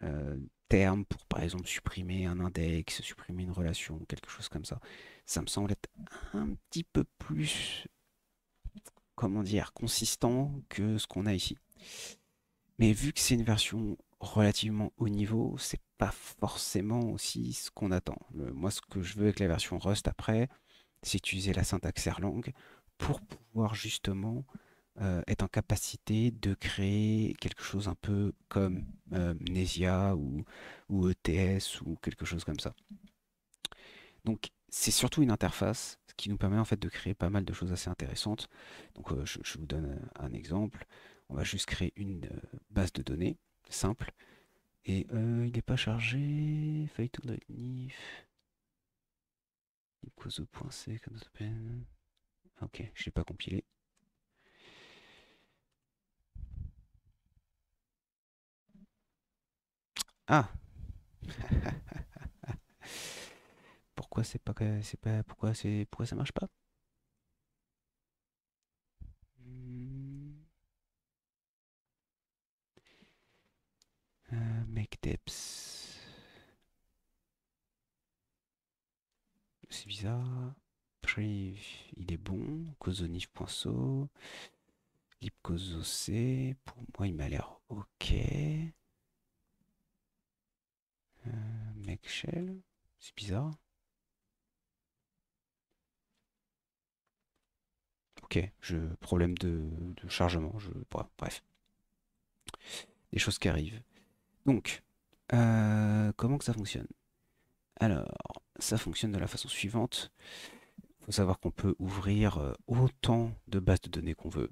euh, terme termes pour, par exemple, supprimer un index, supprimer une relation, quelque chose comme ça. Ça me semble être un petit peu plus, comment dire, consistant que ce qu'on a ici. Mais vu que c'est une version relativement haut niveau, c'est pas forcément aussi ce qu'on attend. Le, moi, ce que je veux avec la version Rust après, c'est utiliser la syntaxe Erlang pour pouvoir justement euh, est en capacité de créer quelque chose un peu comme euh, ou, ETS ou quelque chose comme ça. Donc c'est surtout une interface qui nous permet en fait de créer pas mal de choses assez intéressantes. Donc euh, je, vous donne un exemple. On va juste créer une base de données simple. Et il n'est pas chargé. Feuille comme ça Ok, je l'ai pas compilé. Ah Pourquoi c'est pas c'est pas pourquoi c'est pourquoi ça marche pas euh, Make tips. C'est bizarre. Prive, il est bon. Cosonif.so. Lipcoso Pour moi, il m'a l'air ok. Euh, shell, c'est bizarre. Ok, je, problème de, chargement, je, bref. Des choses qui arrivent. Donc, euh, comment que ça fonctionne Alors, ça fonctionne de la façon suivante. Il faut savoir qu'on peut ouvrir euh, autant de bases de données qu'on veut.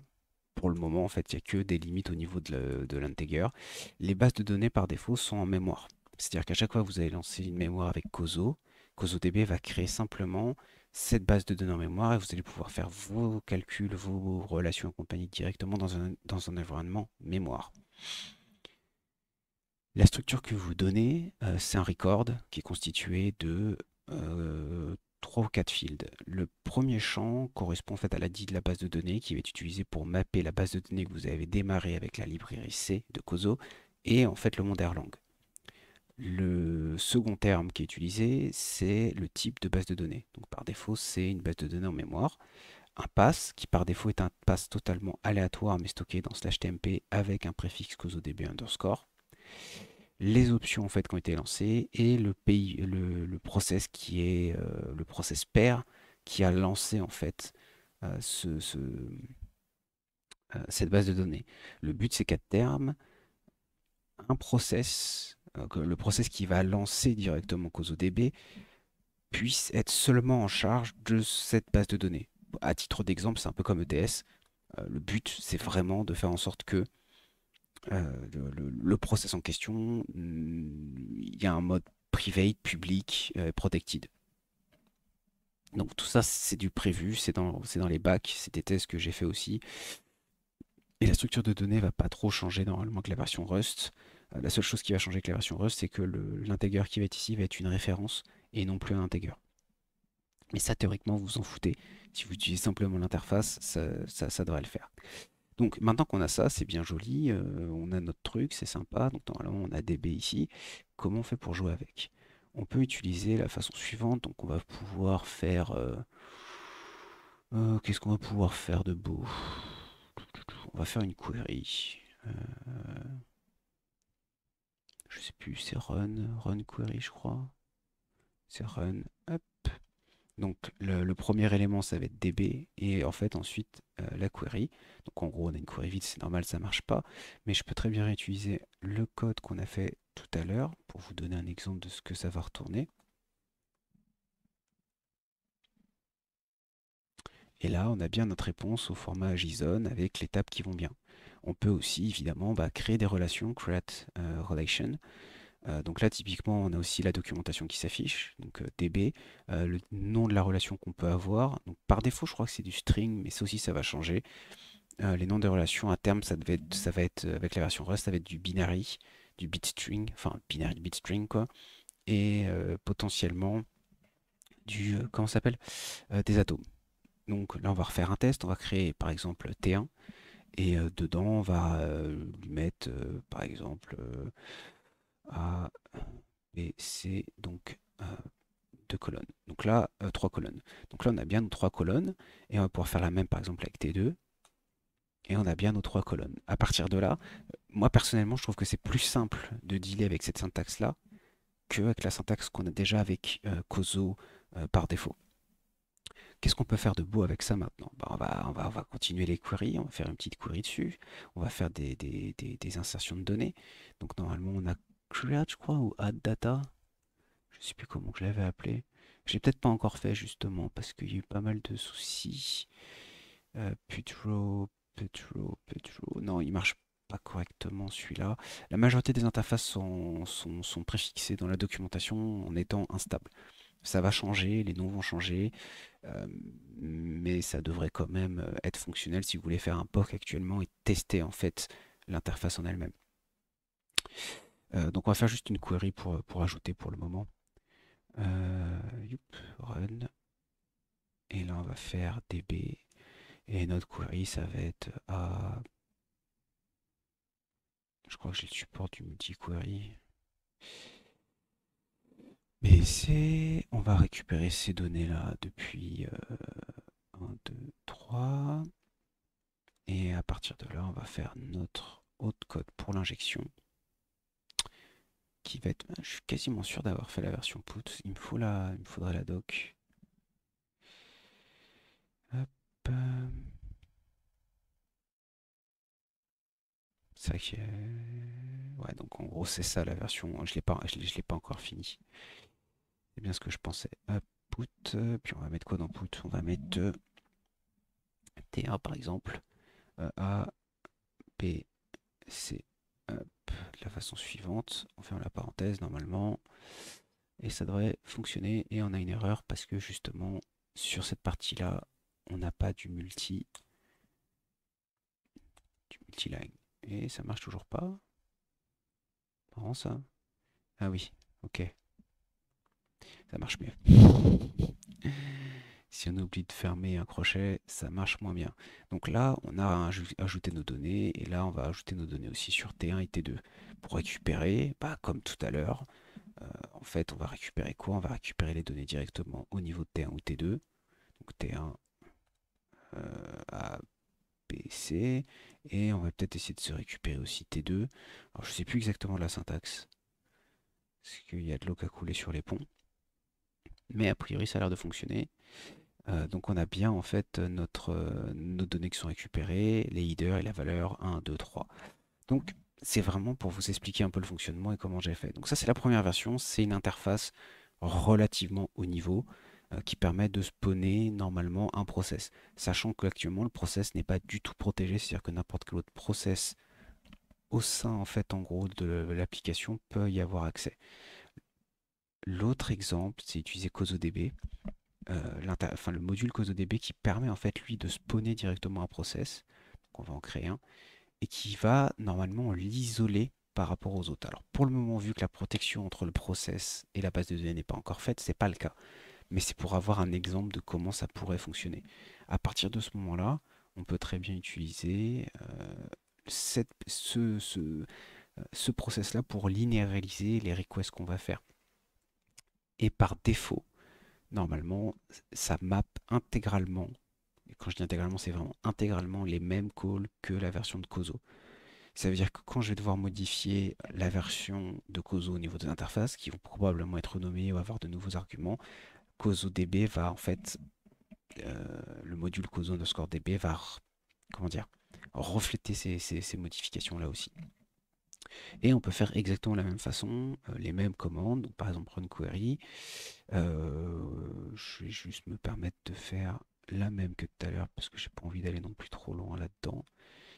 Pour le moment, en fait, il n'y a que des limites au niveau de l'intégrer. Les bases de données, par défaut, sont en mémoire. C'est-à-dire qu'à chaque fois que vous allez lancer une mémoire avec Kozo, CosoDB va créer simplement cette base de données en mémoire et vous allez pouvoir faire vos calculs, vos relations et compagnie directement dans un, environnement mémoire. La structure que vous donnez, euh, c'est un record qui est constitué de 3 euh, ou 4 fields. Le premier champ correspond fait à l'ID de la base de données qui va être utilisé pour mapper la base de données que vous avez démarrée avec la librairie C de Kozo et en fait le monde Erlang. Le second terme qui est utilisé, c'est le type de base de données. Donc par défaut, c'est une base de données en mémoire. Un pass, qui par défaut est un pass totalement aléatoire mais stocké dans slash tmp avec un préfixe début underscore. Les options en fait qui ont été lancées et le pays, le, process qui est euh, le process pair qui a lancé en fait euh, euh, cette base de données. Le but c'est quatre termes, un process euh, le process qui va lancer directement CosoDB puisse être seulement en charge de cette base de données. À titre d'exemple, c'est un peu comme EDS. Euh, le but, c'est vraiment de faire en sorte que euh, le, process en question, mm, il y a un mode private, public, protected. Donc tout ça, c'est du prévu, c'est dans, les bacs, c'est des tests que j'ai fait aussi. Et la structure de données ne va pas trop changer normalement que la version Rust. Euh, la seule chose qui va changer avec la version Rust, c'est que l'intéger qui va être ici va être une référence et non plus un integer. Mais ça, théoriquement, vous vous en foutez. Si vous utilisez simplement l'interface, ça, devrait le faire. Donc maintenant qu'on a ça, c'est bien joli, euh, on a notre truc, c'est sympa. Donc normalement, on a DB ici. Comment on fait pour jouer avec On peut utiliser la façon suivante. Donc on va pouvoir faire... Euh, qu'est-ce qu'on va pouvoir faire de beau On va faire une query. plus, c'est run, run query, je crois. C'est run, hop. Donc le, premier élément, ça va être DB, et en fait ensuite euh, la query. Donc en gros, on a une query vide, c'est normal, ça marche pas. Mais je peux très bien réutiliser le code qu'on a fait tout à l'heure, pour vous donner un exemple de ce que ça va retourner. Et là, on a bien notre réponse au format JSON avec les tables qui vont bien. On peut aussi évidemment bah, créer des relations, create euh, relation. Euh, donc là, typiquement, on a aussi la documentation qui s'affiche, donc euh, DB, le nom de la relation qu'on peut avoir. Donc, par défaut, je crois que c'est du string, mais ça aussi, ça va changer. les noms des relations à terme, ça, devait ça va être, avec la version Rust, ça va être du binary, du string, enfin, binary bitstring, quoi. Et potentiellement, du, comment s'appelle Des atomes. Donc là, on va refaire un test. On va créer, par exemple, T1. Et euh, dedans, on va euh, lui mettre, euh, par exemple, A, B, C, donc deux colonnes. Donc là, trois colonnes. Donc là, on a bien nos trois colonnes. Et on va pouvoir faire la même, par exemple, avec T2. Et on a bien nos trois colonnes. À partir de là, moi, personnellement, je trouve que c'est plus simple de dealer avec cette syntaxe-là que avec la syntaxe qu'on a déjà avec Coso par défaut. Qu'est-ce qu'on peut faire de beau avec ça maintenant bah, on, va, on, va, va, continuer les queries, on va faire une petite query dessus, on va faire des, insertions de données. Donc normalement on a create je crois ou add data, je ne sais plus comment je l'avais appelé. J'ai peut-être pas encore fait justement parce qu'il y a eu pas mal de soucis. Euh, Petro, Petro, Petro. non il marche pas correctement celui-là. La majorité des interfaces sont, sont préfixées dans la documentation en étant instables ça va changer, les noms vont changer, euh, mais ça devrait quand même euh, être fonctionnel si vous voulez faire un POC actuellement et tester en fait l'interface en elle-même. Euh, donc on va faire juste une query pour, pour ajouter pour le moment. run. Et là on va faire db. Et notre query ça va être à... Je crois que j'ai le support du multi-query on va récupérer ces données-là depuis 1, 2, 3. Et à partir de là, on va faire notre autre code pour l'injection. Qui va être, ben, je suis quasiment sûr d'avoir fait la version put. Il me, faut la, il faudrait la doc. Hop. Euh. Ça Ouais, donc en gros, c'est ça la version. Je ne l'ai pas encore fini. C'est eh bien ce que je pensais. Put euh, Puis on va mettre quoi dans put On va mettre T1 par exemple. Euh, a, P, C. de la façon suivante. On ferme la parenthèse normalement. Et ça devrait fonctionner. Et on a une erreur parce que justement, sur cette partie-là, on n'a pas du multi. Du multiline. Et ça marche toujours pas. Marrant ça. Ah oui, ok ça marche mieux. Si on oublie de fermer un crochet, ça marche moins bien. Donc là, on a ajouté nos données, et là, on va ajouter nos données aussi sur T1 et T2. Pour récupérer, bah, comme tout à l'heure, euh, en fait, on va récupérer quoi On va récupérer les données directement au niveau de T1 ou T2. Donc T1 euh, à PC, et on va peut-être essayer de se récupérer aussi T2. Alors, je sais plus exactement la syntaxe, parce qu'il y a de l'eau qui a coulé sur les ponts mais a priori ça a l'air de fonctionner. Euh, donc on a bien en fait notre, euh, nos données qui sont récupérées, les headers et la valeur 1, 2, 3. Donc c'est vraiment pour vous expliquer un peu le fonctionnement et comment j'ai fait. Donc ça c'est la première version, c'est une interface relativement haut niveau euh, qui permet de spawner normalement un process. Sachant qu'actuellement le process n'est pas du tout protégé, c'est-à-dire que n'importe quel autre process au sein en fait en gros de l'application peut y avoir accès. L'autre exemple, c'est utiliser cosodb, euh, le module cosodb qui permet en fait lui de spawner directement un process, qu'on va en créer un, et qui va normalement l'isoler par rapport aux autres. Alors pour le moment, vu que la protection entre le process et la base de données n'est pas encore faite, c'est pas le cas. Mais c'est pour avoir un exemple de comment ça pourrait fonctionner. À partir de ce moment-là, on peut très bien utiliser euh, ce, euh, ce process-là pour linéariser les requests qu'on va faire et par défaut, normalement, ça map intégralement, et quand je dis intégralement, c'est vraiment intégralement les mêmes calls que la version de Coso. Ça veut dire que quand je vais devoir modifier la version de Coso au niveau des interfaces, qui vont probablement être renommées ou avoir de nouveaux arguments, CosoDB DB va en fait, euh, le module Coso underscore DB va, comment dire, refléter ces modifications là aussi. Et on peut faire exactement la même façon, euh, les mêmes commandes, par exemple run query. Euh, je vais juste me permettre de faire la même que tout à l'heure parce que je n'ai pas envie d'aller non plus trop loin là-dedans.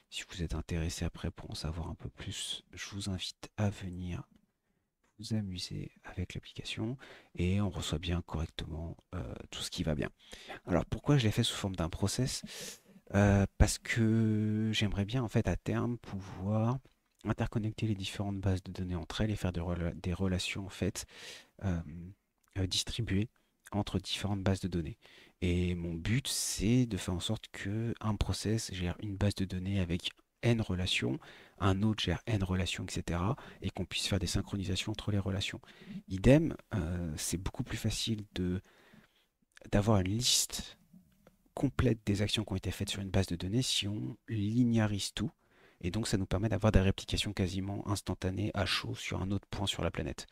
Si vous êtes intéressé après pour en savoir un peu plus, je vous invite à venir vous amuser avec l'application et on reçoit bien correctement euh, tout ce qui va bien. Alors pourquoi je l'ai fait sous forme d'un process Parce que j'aimerais bien en fait à terme pouvoir interconnecter les différentes bases de données entre elles et faire des, relations en fait euh, distribuées entre différentes bases de données. Et mon but, c'est de faire en sorte que un process gère une base de données avec n relations, un autre gère n relations, etc. et qu'on puisse faire des synchronisations entre les relations. Idem, euh, c'est beaucoup plus facile de d'avoir une liste complète des actions qui ont été faites sur une base de données si on linéarise tout et donc, ça nous permet d'avoir des réplications quasiment instantanées à chaud sur un autre point sur la planète.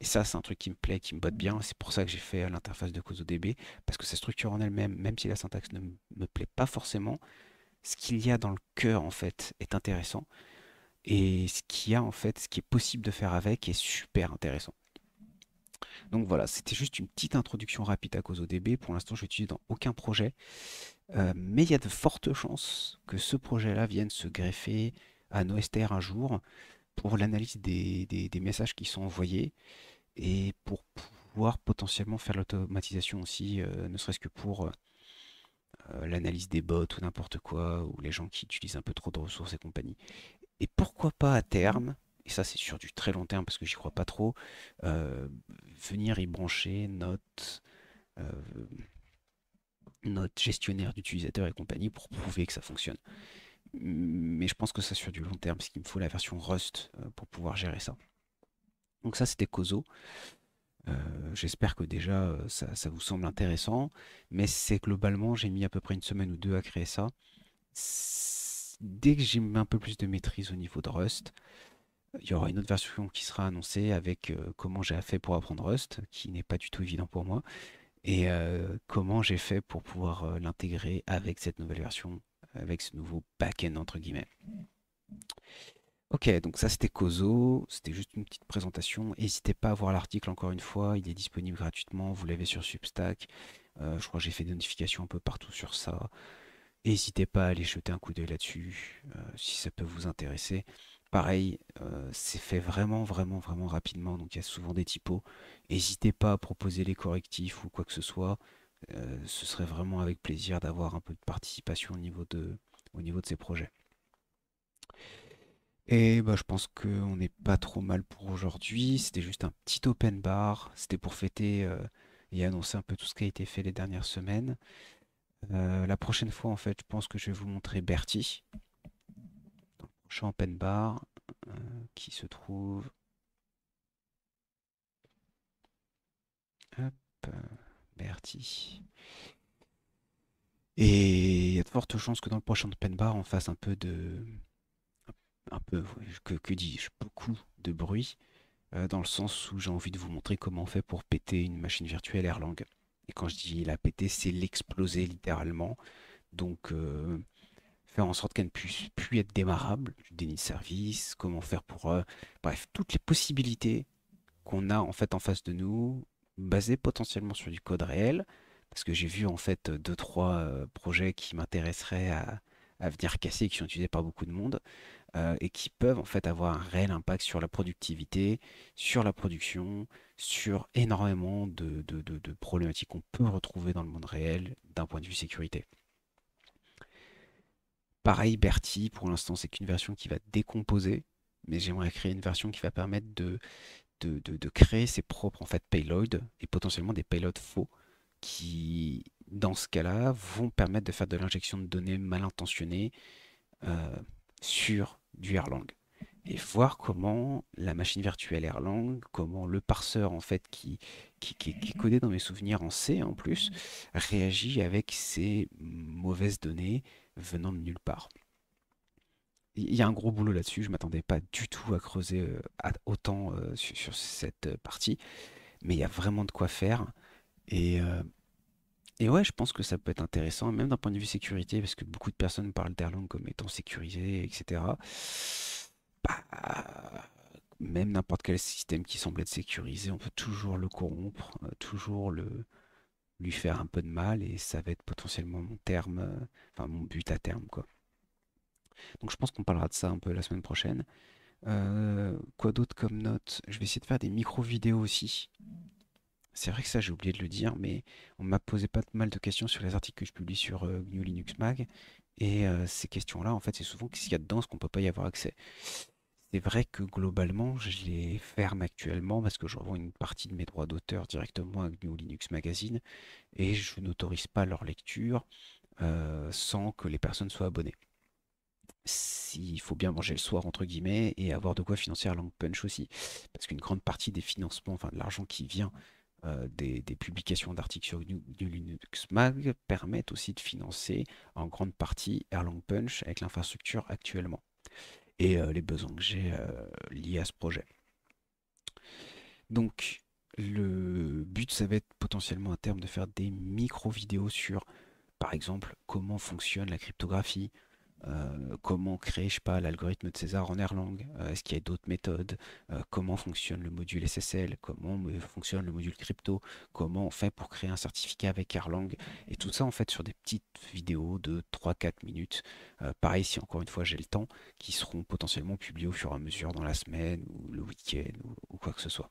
Et ça, c'est un truc qui me plaît, qui me botte bien. C'est pour ça que j'ai fait euh, l'interface de CosoDB, parce que sa structure en elle-même, même si la syntaxe ne me plaît pas forcément, ce qu'il y a dans le cœur, en fait, est intéressant. Et ce qu'il y a, en fait, ce qui est possible de faire avec est super intéressant. Donc voilà, c'était juste une petite introduction rapide à CosoDB. Pour l'instant, je l'utilise dans aucun projet. Euh, mais il y a de fortes chances que ce projet-là vienne se greffer à Noester un jour pour l'analyse des, messages qui sont envoyés et pour pouvoir potentiellement faire l'automatisation aussi, euh, ne serait-ce que pour euh, l'analyse des bots ou n'importe quoi, ou les gens qui utilisent un peu trop de ressources et compagnie. Et pourquoi pas à terme, et ça c'est sur du très long terme parce que j'y crois pas trop, venir y brancher notre notre gestionnaire d'utilisateurs et compagnie pour prouver que ça fonctionne. Mais je pense que ça sur du long terme, parce qu'il me faut la version Rust euh, pour pouvoir gérer ça. Donc ça, c'était Kozo. Euh, j'espère que déjà euh, ça, vous semble intéressant, mais c'est globalement, j'ai mis à peu près une semaine ou deux à créer ça. Dès que j'ai un peu plus de maîtrise au niveau de Rust, il y aura une autre version qui sera annoncée avec comment j'ai fait pour apprendre Rust, qui n'est pas du tout évident pour moi et euh, comment j'ai fait pour pouvoir euh, l'intégrer avec cette nouvelle version, avec ce nouveau back-end entre guillemets. Ok, donc ça c'était Kozo, c'était juste une petite présentation. N'hésitez pas à voir l'article encore une fois, il est disponible gratuitement, vous l'avez sur Substack. Euh, je crois que j'ai fait des notifications un peu partout sur ça. N'hésitez pas à aller jeter un coup d'œil là-dessus si ça peut vous intéresser. Pareil, euh, c'est fait vraiment, vraiment, vraiment rapidement, donc il y a souvent des typos. N'hésitez pas à proposer les correctifs ou quoi que ce soit. Euh, ce serait vraiment avec plaisir d'avoir un peu de participation au niveau de, au niveau de ces projets. Et bah, je pense qu'on n'est pas trop mal pour aujourd'hui. C'était juste un petit open bar. C'était pour fêter euh, et annoncer un peu tout ce qui a été fait les dernières semaines. la prochaine fois, en fait, je pense que je vais vous montrer Bertie champ bar euh, qui se trouve Hop, euh, Bertie. Et il y a de fortes chances que dans le prochain open bar, on fasse un peu de. Un peu, que, que dis-je, beaucoup de bruit, euh, dans le sens où j'ai envie de vous montrer comment on fait pour péter une machine virtuelle Erlang. Et quand je dis la péter, c'est l'exploser littéralement. Donc, en sorte qu'elle ne puisse plus être démarrable, du déni de service, comment faire pour... Euh, bref, toutes les possibilités qu'on a en fait en face de nous, basées potentiellement sur du code réel, parce que j'ai vu en fait deux, trois euh, projets qui m'intéresseraient à, venir casser qui sont utilisés par beaucoup de monde, euh, et qui peuvent en fait avoir un réel impact sur la productivité, sur la production, sur énormément de problématiques qu'on peut retrouver dans le monde réel d'un point de vue sécurité. Pareil, Bertie, pour l'instant, c'est qu'une version qui va décomposer, mais j'aimerais créer une version qui va permettre de, de, créer ses propres en fait, payloads et potentiellement des payloads faux qui, dans ce cas-là, vont permettre de faire de l'injection de données mal intentionnées euh, sur du Erlang et voir comment la machine virtuelle Erlang, comment le parseur en fait qui, est mmh. codé dans mes souvenirs en C en plus, mmh. réagit avec ces mauvaises données venant de nulle part. Il y a un gros boulot là-dessus, je ne m'attendais pas du tout à creuser euh, autant euh, sur, cette euh, partie, mais il y a vraiment de quoi faire. Et, et ouais, je pense que ça peut être intéressant, même d'un point de vue sécurité, parce que beaucoup de personnes parlent d'Erlang comme étant sécurisé, etc même n'importe quel système qui semble être sécurisé, on peut toujours le corrompre, euh, toujours le, lui faire un peu de mal, et ça va être potentiellement mon terme, euh, enfin mon but à terme, quoi. Donc je pense qu'on parlera de ça un peu la semaine prochaine. Euh, quoi d'autre comme note Je vais essayer de faire des micro-vidéos aussi. C'est vrai que ça, j'ai oublié de le dire, mais on m'a posé pas mal de questions sur les articles que je publie sur GNU Linux Mag. Et ces questions-là, en fait, c'est souvent qu'est-ce qu'il y a dedans, ce qu'on ne peut pas y avoir accès. C'est vrai que globalement, je les ferme actuellement parce que je revends une partie de mes droits d'auteur directement à GNU Linux Magazine et je n'autorise pas leur lecture sans que les personnes soient abonnées. S'il faut bien manger le soir, entre guillemets, et avoir de quoi financer long Punch aussi. Parce qu'une grande partie des financements, enfin de l'argent qui vient euh, des, publications d'articles sur Linux Mag permettent aussi de financer en grande partie Erlang Punch avec l'infrastructure actuellement et euh, les besoins que j'ai euh, liés à ce projet. Donc le but ça va être potentiellement à terme de faire des micro vidéos sur par exemple comment fonctionne la cryptographie, euh, comment créer, je pas, l'algorithme de César en Erlang euh, Est-ce qu'il y a d'autres méthodes euh, Comment fonctionne le module SSL Comment fonctionne le module crypto Comment on fait pour créer un certificat avec Erlang Et tout ça, en fait, sur des petites vidéos de 3-4 minutes. pareil, si encore une fois j'ai le temps, qui seront potentiellement publiées au fur et à mesure dans la semaine ou le week-end ou, ou quoi que ce soit.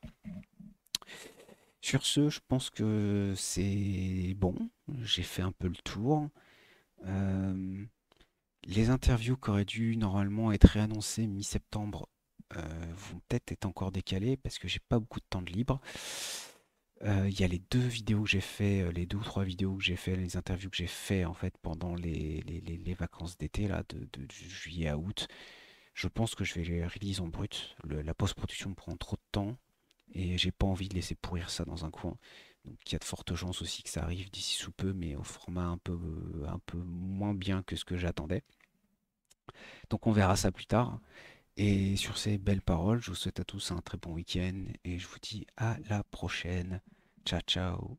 Sur ce, je pense que c'est bon. J'ai fait un peu le tour. Euh, les interviews qui auraient dû normalement être réannoncées mi-septembre euh, vont peut-être être encore décalées parce que j'ai pas beaucoup de temps de libre. Euh, il y a les deux vidéos que j'ai fait, euh, les deux ou trois vidéos que j'ai fait, les interviews que j'ai fait en fait pendant les, vacances d'été là, de, juillet à août. Je pense que je vais les release en brut. la post-production prend trop de temps et j'ai pas envie de laisser pourrir ça dans un coin. Donc il y a de fortes chances aussi que ça arrive d'ici sous peu, mais au format un peu, un peu moins bien que ce que j'attendais. Donc on verra ça plus tard. Et sur ces belles paroles, je vous souhaite à tous un très bon week-end et je vous dis à la prochaine. Ciao ciao